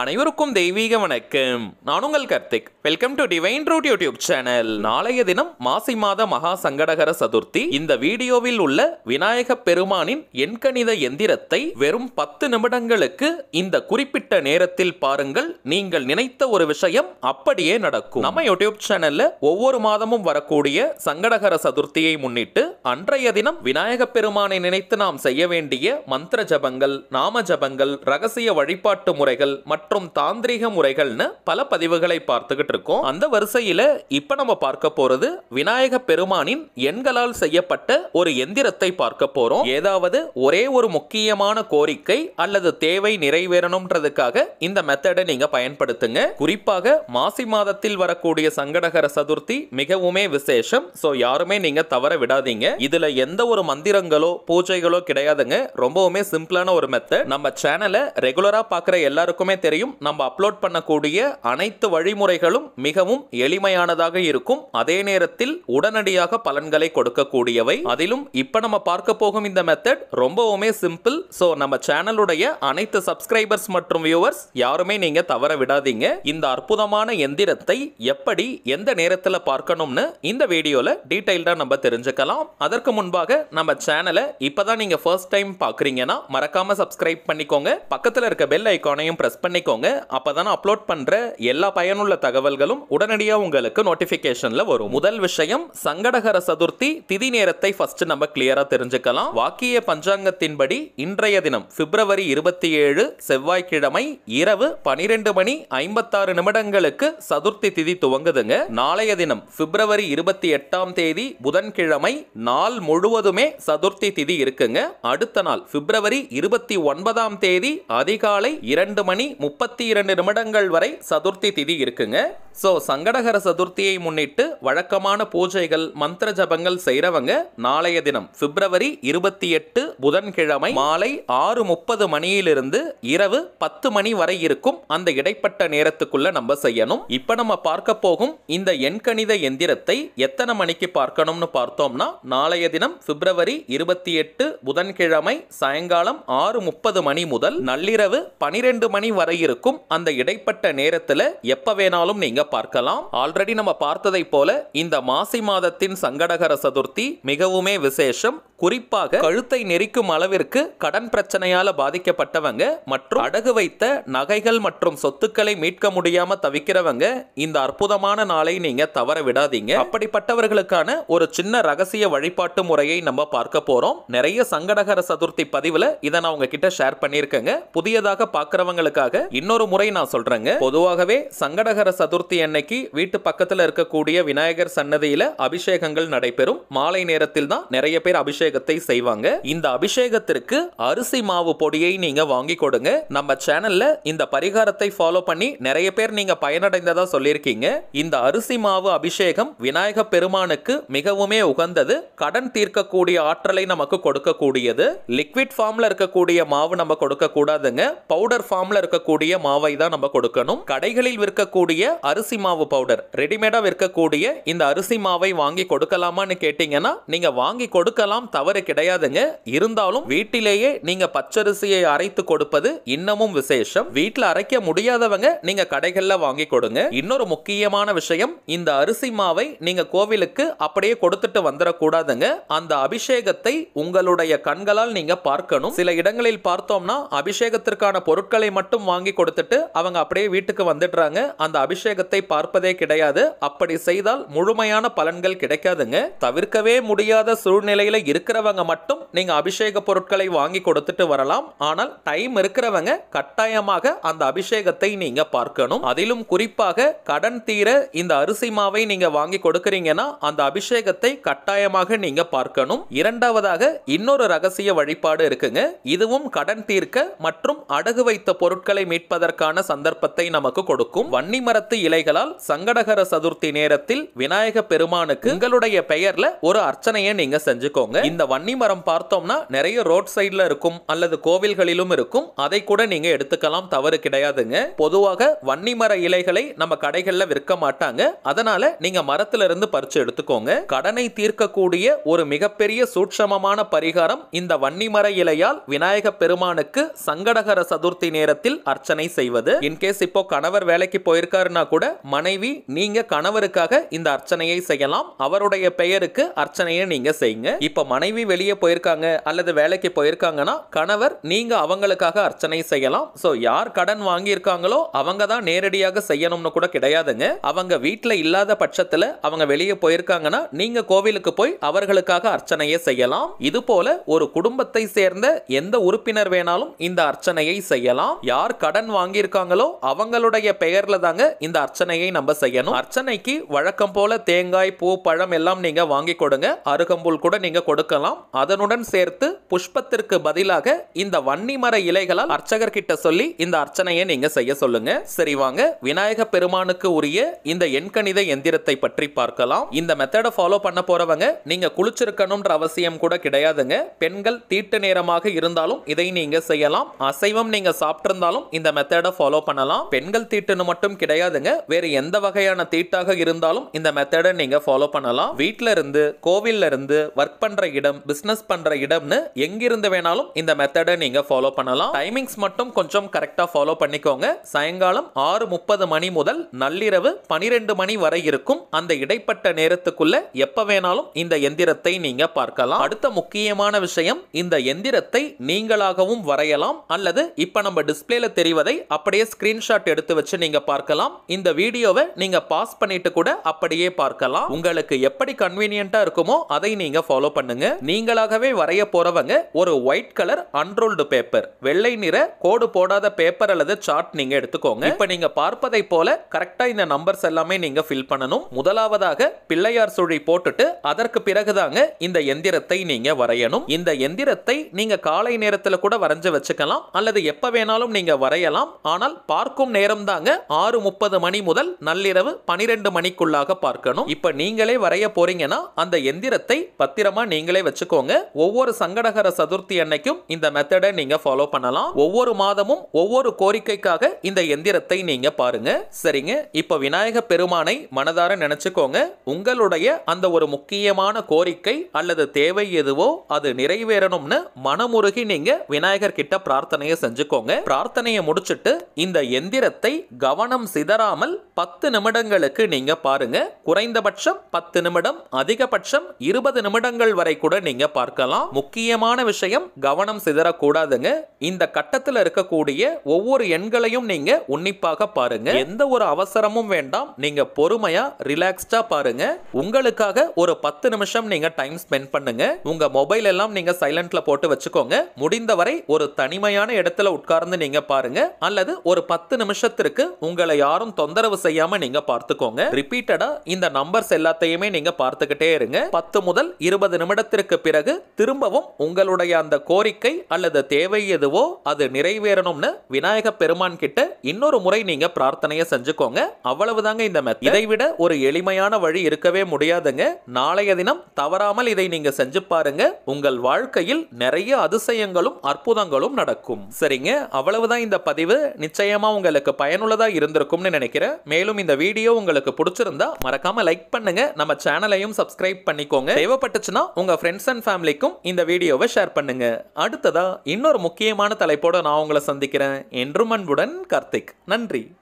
அனைவருக்கும் தெய்வீக வணக்கம் நான் உங்கள் Karthik welcome to divine root YouTube channel நாளைய தினம் மாசி மாத மகா சங்கடகர சதுர்த்தி இந்த வீடியோவில் உள்ள விநாயக பெருமானின் எண்கணித எந்திரத்தை வெறும் பத்து நிமிடங்களுக்கு இந்த குறிப்பிட்ட நேரத்தில் பாருங்கள் நீங்கள் நினைத்த ஒரு விஷயம் அப்படியே நடக்கும் நம்ம யூடியூப் சேனல்ல ஒவ்வொரு மாதமும் வரக்கூடிய சங்கடகர சதுர்த்தியை முன்னிட்டு அன்றைய தினம் விநாயக பெருமானை நினைத்து நாம் செய்ய வேண்டிய மந்திர ஜபங்கள் நாம ஜபங்கள் ரகசிய வழிபாட்டு முறைகள் மற்றும் மற்றும் தாந்திரீக முறைகள்னு பல பதிவுகளை பார்த்துக்கிட்டு இருக்கோம் அந்த வரிசையில இப்ப நம்ம பார்க்க போறது விநாயக பெருமானின் எண்களால் செய்யப்பட்ட ஒரு எந்திரத்தை பார்க்க போறோம் ஏதாவது ஒரே ஒரு முக்கியமான கோரிக்கை அல்லது தேவை நிறைவேறணும்ன்றதுக்காக இந்த மெத்தடை நீங்க பயன்படுத்துங்க குறிப்பாக மாசி மாதத்தில் வரக்கூடிய சங்கடகர சதுர்த்தி மிகவுமே விசேஷம் சோ யாருமே நீங்க தவற விடாதீங்க இதுல எந்த ஒரு மந்திரங்களோ பூஜைகளோ கிடையாதுங்க ரொம்பவுமே சிம்பிளான ஒரு மெத்தட் நம்ம சேனலை ரெகுலரா பாக்குற எல்லாருக்குமே தெரியும் தெரியும் நம்ம அப்லோட் பண்ணக்கூடிய அனைத்து வழிமுறைகளும் மிகவும் எளிமையானதாக இருக்கும் அதே நேரத்தில் உடனடியாக பலன்களை கொடுக்கக்கூடியவை அதிலும் இப்போ நம்ம பார்க்க போகும் இந்த மெத்தட் ரொம்பவுமே சிம்பிள் ஸோ நம்ம சேனலுடைய அனைத்து சப்ஸ்கிரைபர்ஸ் மற்றும் வியூவர்ஸ் யாருமே நீங்க தவற விடாதீங்க இந்த அற்புதமான எந்திரத்தை எப்படி எந்த நேரத்தில் பார்க்கணும்னு இந்த வீடியோவில் டீடைல்டா நம்ம தெரிஞ்சுக்கலாம் அதற்கு முன்பாக நம்ம சேனலை இப்பதான் நீங்க ஃபர்ஸ்ட் டைம் பார்க்குறீங்கன்னா மறக்காம சப்ஸ்கிரைப் பண்ணிக்கோங்க பக்கத்தில் இருக்க பெல் ஐக்கானையும் ப்ரெஸ் பண்ணி பண்ணிக்கோங்க அப்போ தானே அப்லோட் பண்ணுற எல்லா பயனுள்ள தகவல்களும் உடனடியாக உங்களுக்கு நோட்டிஃபிகேஷனில் வரும் முதல் விஷயம் சங்கடகர சதுர்த்தி திதி நேரத்தை ஃபர்ஸ்ட் நம்ம கிளியராக தெரிஞ்சுக்கலாம் வாக்கிய பஞ்சாங்கத்தின்படி இன்றைய தினம் பிப்ரவரி இருபத்தி ஏழு செவ்வாய்க்கிழமை இரவு பனிரெண்டு மணி ஐம்பத்தாறு நிமிடங்களுக்கு சதுர்த்தி திதி துவங்குதுங்க நாளைய தினம் பிப்ரவரி இருபத்தி எட்டாம் தேதி புதன்கிழமை நாள் முழுவதுமே சதுர்த்தி திதி இருக்குங்க அடுத்த நாள் பிப்ரவரி இருபத்தி ஒன்பதாம் தேதி அதிகாலை இரண்டு மணி முப்பத்தி இரண்டு நிமிடங்கள் வரை சதுர்த்தி திதி இருக்குங்க ஸோ சங்கடகர சதுர்த்தியை முன்னிட்டு வழக்கமான பூஜைகள் மந்திர ஜபங்கள் செய்கிறவங்க நாளைய தினம் பிப்ரவரி இருபத்தி எட்டு புதன்கிழமை மாலை ஆறு முப்பது மணியிலிருந்து இரவு பத்து மணி வரை இருக்கும் அந்த இடைப்பட்ட நேரத்துக்குள்ள நம்ம செய்யணும் இப்போ நம்ம பார்க்க போகும் இந்த எண்கணித எந்திரத்தை எத்தனை மணிக்கு பார்க்கணும்னு பார்த்தோம்னா நாளைய தினம் பிப்ரவரி இருபத்தி எட்டு புதன்கிழமை சாயங்காலம் ஆறு முப்பது மணி முதல் நள்ளிரவு பனிரெண்டு மணி வரை இருக்கும் அந்த இடைப்பட்ட நேரத்துல எப்ப வேணாலும் நீங்க பார்க்கலாம் ஆல்ரெடி நம்ம பார்த்ததை போல இந்த மாசி மாதத்தின் சங்கடகர சதுர்த்தி மிகவுமே விசேஷம் குறிப்பாக கழுத்தை நெரிக்கும் அளவிற்கு கடன் பிரச்சனையால பாதிக்கப்பட்டவங்க மற்றும் அடகு வைத்த நகைகள் மற்றும் சொத்துக்களை மீட்க முடியாம தவிக்கிறவங்க இந்த அற்புதமான நாளை நீங்க தவற விடாதீங்க அப்படிப்பட்டவர்களுக்கான ஒரு சின்ன ரகசிய வழிபாட்டு முறையை நம்ம பார்க்க போறோம் நிறைய சங்கடகர சதுர்த்தி பதிவுல இதை நான் உங்ககிட்ட ஷேர் பண்ணியிருக்கேங்க புதியதாக பார்க்குறவங்களுக்காக இன்னொரு முறை நான் சொல்றேங்க பொதுவாகவே சங்கடகர சதுர்த்தி அன்னைக்கு வீட்டு பக்கத்துல இருக்கக்கூடிய விநாயகர் சன்னதியில அபிஷேகங்கள் நடைபெறும் மாலை நேரத்தில் தான் நிறைய பேர் அபிஷேகத்தை செய்வாங்க இந்த அபிஷேகத்திற்கு அரிசி மாவு பொடியை நீங்க வாங்கி கொடுங்க நம்ம சேனல்ல இந்த பரிகாரத்தை ஃபாலோ பண்ணி நிறைய பேர் நீங்க பயனடைந்ததா சொல்லியிருக்கீங்க இந்த அரிசி மாவு அபிஷேகம் விநாயக பெருமானுக்கு மிகவுமே உகந்தது கடன் தீர்க்கக்கூடிய ஆற்றலை நமக்கு கொடுக்கக்கூடியது லிக்விட் ஃபார்ம்ல இருக்கக்கூடிய மாவு நம்ம கொடுக்க கூடாதுங்க பவுடர் ஃபார்ம்ல இருக்கக்கூடிய விற்கக்கூடிய மாவை தான் நம்ம கொடுக்கணும் கடைகளில் விற்கக்கூடிய அரிசி மாவு பவுடர் ரெடிமேடா விற்கக்கூடிய இந்த அரிசி மாவை வாங்கி கொடுக்கலாமான்னு கேட்டீங்கன்னா நீங்க வாங்கி கொடுக்கலாம் தவறு கிடையாதுங்க இருந்தாலும் வீட்டிலேயே நீங்க பச்சரிசியை அரைத்து கொடுப்பது இன்னமும் விசேஷம் வீட்டில் அரைக்க முடியாதவங்க நீங்க கடைகள்ல வாங்கி கொடுங்க இன்னொரு முக்கியமான விஷயம் இந்த அரிசி மாவை நீங்க கோவிலுக்கு அப்படியே கொடுத்துட்டு வந்துடக்கூடாதுங்க அந்த அபிஷேகத்தை உங்களுடைய கண்களால் நீங்க பார்க்கணும் சில இடங்களில் பார்த்தோம்னா அபிஷேகத்திற்கான பொருட்களை மட்டும் வாங்கி வாங்கி கொடுத்துட்டு அவங்க அப்படியே வீட்டுக்கு வந்துடுறாங்க அந்த அபிஷேகத்தை பார்ப்பதே கிடையாது அப்படி செய்தால் முழுமையான பலன்கள் கிடைக்காதுங்க தவிர்க்கவே முடியாத சூழ்நிலையில இருக்கிறவங்க மட்டும் நீங்க அபிஷேக பொருட்களை வாங்கி கொடுத்துட்டு வரலாம் ஆனால் டைம் இருக்கிறவங்க கட்டாயமாக அந்த அபிஷேகத்தை நீங்க பார்க்கணும் அதிலும் குறிப்பாக கடன் தீர இந்த அரிசி மாவை நீங்க வாங்கி கொடுக்கறீங்கன்னா அந்த அபிஷேகத்தை கட்டாயமாக நீங்க பார்க்கணும் இரண்டாவதாக இன்னொரு ரகசிய வழிபாடு இருக்குங்க இதுவும் கடன் தீர்க்க மற்றும் அடகு வைத்த பொருட்களை மீட்பதற்கான சந்தர்ப்பத்தை நமக்கு கொடுக்கும் வன்னி மரத்து இலைகளால் சங்கடகர சதுர்த்தி நேரத்தில் விநாயக பெருமானுக்கு உங்களுடைய பெயர்ல ஒரு அர்ச்சனையை நீங்க செஞ்சுக்கோங்க இந்த வன்னி மரம் பார்த்தோம்னா நிறைய ரோட் சைட்ல இருக்கும் அல்லது கோவில்களிலும் இருக்கும் அதை கூட நீங்க எடுத்துக்கலாம் தவறு கிடையாதுங்க பொதுவாக வன்னி மர இலைகளை நம்ம கடைகள்ல விற்க மாட்டாங்க அதனால நீங்க மரத்துல இருந்து பறிச்சு எடுத்துக்கோங்க கடனை தீர்க்கக்கூடிய ஒரு மிகப்பெரிய சூட்சமமான பரிகாரம் இந்த வன்னிமர இலையால் விநாயக பெருமானுக்கு சங்கடகர சதுர்த்தி நேரத்தில் அர்ச்சனை செய்வது இன்கேஸ் இப்போ கணவர் வேலைக்கு போயிருக்காருன்னா கூட மனைவி நீங்க கணவருக்காக இந்த அர்ச்சனையை செய்யலாம் அவருடைய பெயருக்கு அர்ச்சனையை நீங்க செய்யுங்க இப்ப மனைவி வெளியே போயிருக்காங்க அல்லது வேலைக்கு போயிருக்காங்கன்னா கணவர் நீங்க அவங்களுக்காக அர்ச்சனை செய்யலாம் சோ யார் கடன் இருக்காங்களோ அவங்க தான் நேரடியாக செய்யணும்னு கூட கிடையாதுங்க அவங்க வீட்டுல இல்லாத பட்சத்துல அவங்க வெளியே போயிருக்காங்கன்னா நீங்க கோவிலுக்கு போய் அவர்களுக்காக அர்ச்சனையை செய்யலாம் இது போல ஒரு குடும்பத்தை சேர்ந்த எந்த உறுப்பினர் வேணாலும் இந்த அர்ச்சனையை செய்யலாம் யார் கடன் கடன் வாங்கியிருக்காங்களோ அவங்களுடைய பெயர்ல தாங்க இந்த அர்ச்சனையை நம்ம செய்யணும் அர்ச்சனைக்கு வழக்கம் போல தேங்காய் பூ பழம் எல்லாம் நீங்க வாங்கி கொடுங்க அருகம்புல் கூட நீங்க கொடுக்கலாம் அதனுடன் சேர்த்து புஷ்பத்திற்கு பதிலாக இந்த வன்னி மர இலைகளால் அர்ச்சகர் கிட்ட சொல்லி இந்த அர்ச்சனையை நீங்க செய்ய சொல்லுங்க சரி வாங்க விநாயக பெருமானுக்கு உரிய இந்த எண்கணித எந்திரத்தை பற்றி பார்க்கலாம் இந்த மெத்தடை ஃபாலோ பண்ண போறவங்க நீங்க குளிச்சிருக்கணும்ன்ற அவசியம் கூட கிடையாதுங்க பெண்கள் தீட்டு நேரமாக இருந்தாலும் இதை நீங்க செய்யலாம் அசைவம் நீங்க சாப்பிட்டிருந்தாலும் இந்த மெத்தடை ஃபாலோ பண்ணலாம் பெண்கள் தீட்டுன்னு மட்டும் கிடையாதுங்க வேறு எந்த வகையான தீட்டாக இருந்தாலும் இந்த மெத்தடை நீங்கள் ஃபாலோ பண்ணலாம் வீட்டில் இருந்து கோவில்ல இருந்து ஒர்க் பண்ணுற இடம் பிஸ்னஸ் பண்ணுற இடம்னு எங்கிருந்து வேணாலும் இந்த மெத்தடை நீங்கள் ஃபாலோ பண்ணலாம் டைமிங்ஸ் மட்டும் கொஞ்சம் கரெக்டாக ஃபாலோ பண்ணிக்கோங்க சாயங்காலம் ஆறு முப்பது மணி முதல் நள்ளிரவு பனிரெண்டு மணி வரை இருக்கும் அந்த இடைப்பட்ட நேரத்துக்குள்ள எப்போ வேணாலும் இந்த எந்திரத்தை நீங்க பார்க்கலாம் அடுத்த முக்கியமான விஷயம் இந்த எந்திரத்தை நீங்களாகவும் வரையலாம் அல்லது இப்போ நம்ம டிஸ்பிளேல தெரியும் தெரிவதை அப்படியே ஸ்கிரீன்ஷாட் எடுத்து வச்சு நீங்கள் பார்க்கலாம் இந்த வீடியோவை நீங்கள் பாஸ் பண்ணிட்டு கூட அப்படியே பார்க்கலாம் உங்களுக்கு எப்படி கன்வீனியன்ட்டாக இருக்குமோ அதை நீங்கள் ஃபாலோ பண்ணுங்க நீங்களாகவே வரைய போறவங்க ஒரு ஒயிட் கலர் அன்ரோல்டு பேப்பர் வெள்ளை நிற கோடு போடாத பேப்பர் அல்லது சார்ட் நீங்கள் எடுத்துக்கோங்க இப்போ நீங்கள் பார்ப்பதை போல கரெக்டாக இந்த நம்பர்ஸ் எல்லாமே நீங்கள் ஃபில் பண்ணணும் முதலாவதாக பிள்ளையார் சுழி போட்டுட்டு அதற்கு பிறகுதாங்க இந்த எந்திரத்தை நீங்க வரையணும் இந்த எந்திரத்தை நீங்க காலை நேரத்தில் கூட வரைஞ்சு வச்சுக்கலாம் அல்லது எப்ப வேணாலும் நீங்க வரைய அடையலாம் ஆனால் பார்க்கும் நேரம் தாங்க ஆறு முப்பது மணி முதல் நள்ளிரவு பனிரெண்டு மணிக்குள்ளாக பார்க்கணும் இப்ப நீங்களே வரைய போறீங்கன்னா அந்த எந்திரத்தை பத்திரமா நீங்களே வச்சுக்கோங்க ஒவ்வொரு சங்கடகர சதுர்த்தி அன்னைக்கும் இந்த மெத்தடை நீங்க ஃபாலோ பண்ணலாம் ஒவ்வொரு மாதமும் ஒவ்வொரு கோரிக்கைக்காக இந்த எந்திரத்தை நீங்க பாருங்க சரிங்க இப்ப விநாயக பெருமானை மனதார நினைச்சுக்கோங்க உங்களுடைய அந்த ஒரு முக்கியமான கோரிக்கை அல்லது தேவை எதுவோ அது நிறைவேறணும்னு மனமுருகி நீங்க விநாயகர் கிட்ட பிரார்த்தனையை செஞ்சுக்கோங்க பிரார்த்தனையை முடிச்சுட்டு இந்த எந்திரத்தை கவனம் சிதறாமல் பத்து நிமிடங்களுக்கு நீங்க பாருங்க குறைந்தபட்சம் பத்து நிமிடம் அதிகபட்சம் இருபது நிமிடங்கள் வரை கூட நீங்க பார்க்கலாம் முக்கியமான விஷயம் கவனம் சிதறக்கூடாதுங்க இந்த கட்டத்தில் இருக்கக்கூடிய ஒவ்வொரு எண்களையும் நீங்க உன்னிப்பாக பாருங்க எந்த ஒரு அவசரமும் வேண்டாம் நீங்க பொறுமையா ரிலாக்ஸ்டா பாருங்க உங்களுக்காக ஒரு பத்து நிமிஷம் நீங்க டைம் ஸ்பெண்ட் பண்ணுங்க உங்க மொபைல் எல்லாம் நீங்க சைலண்ட்ல போட்டு வச்சுக்கோங்க முடிந்தவரை ஒரு தனிமையான இடத்துல உட்கார்ந்து நீங்க பாருங்க அல்லது ஒரு பத்து நிமிஷத்திற்கு உங்களை யாரும் தொந்தரவு செய்யாம நீங்க பார்த்துக்கோங்க ரிப்பீட்டடா இந்த நம்பர்ஸ் எல்லாத்தையுமே நீங்க பார்த்துக்கிட்டே இருங்க பத்து முதல் இருபது நிமிடத்திற்கு பிறகு திரும்பவும் உங்களுடைய அந்த கோரிக்கை அல்லது தேவை எதுவோ அது நிறைவேறணும்னு விநாயக பெருமான் கிட்ட இன்னொரு முறை நீங்க பிரார்த்தனையை செஞ்சுக்கோங்க அவ்வளவுதாங்க இந்த மெத் இதை விட ஒரு எளிமையான வழி இருக்கவே முடியாதுங்க நாளைய தினம் தவறாமல் இதை நீங்க செஞ்சு பாருங்க உங்கள் வாழ்க்கையில் நிறைய அதிசயங்களும் அற்புதங்களும் நடக்கும் சரிங்க அவ்வளவுதான் இந்த பதிவு நிச்சயமாக உங்களுக்கு பயனுள்ளதாக இருந்திருக்கும்னு நினைக்கிறேன் மேலும் இந்த வீடியோ உங்களுக்கு பிடிச்சிருந்தா மறக்காமல் லைக் பண்ணுங்க நம்ம சேனலையும் சப்ஸ்கிரைப் பண்ணிக்கோங்க தேவைப்பட்டுச்சுன்னா உங்கள் ஃப்ரெண்ட்ஸ் அண்ட் ஃபேமிலிக்கும் இந்த வீடியோவை ஷேர் பண்ணுங்க அடுத்ததாக இன்னொரு முக்கியமான தலைப்போடு நான் உங்களை சந்திக்கிறேன் என்றும் அன்புடன் கார்த்திக் நன்றி